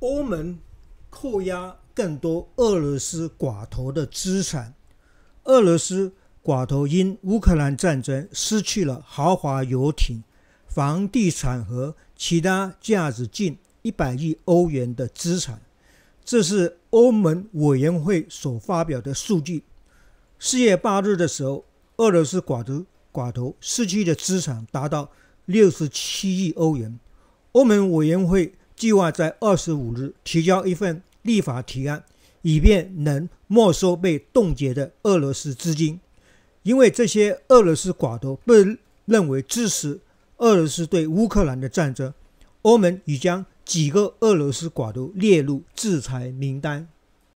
欧盟扣押更多俄罗斯寡头的资产。俄罗斯寡头因乌克兰战争失去了豪华游艇、房地产和其他价值近一百亿欧元的资产。这是欧盟委员会所发表的数据。四月八日的时候，俄罗斯寡头寡头失去的资产达到六十七亿欧元。欧盟委员会。计划在二十五日提交一份立法提案，以便能没收被冻结的俄罗斯资金，因为这些俄罗斯寡头被认为支持俄罗斯对乌克兰的战争。欧盟已将几个俄罗斯寡头列入制裁名单。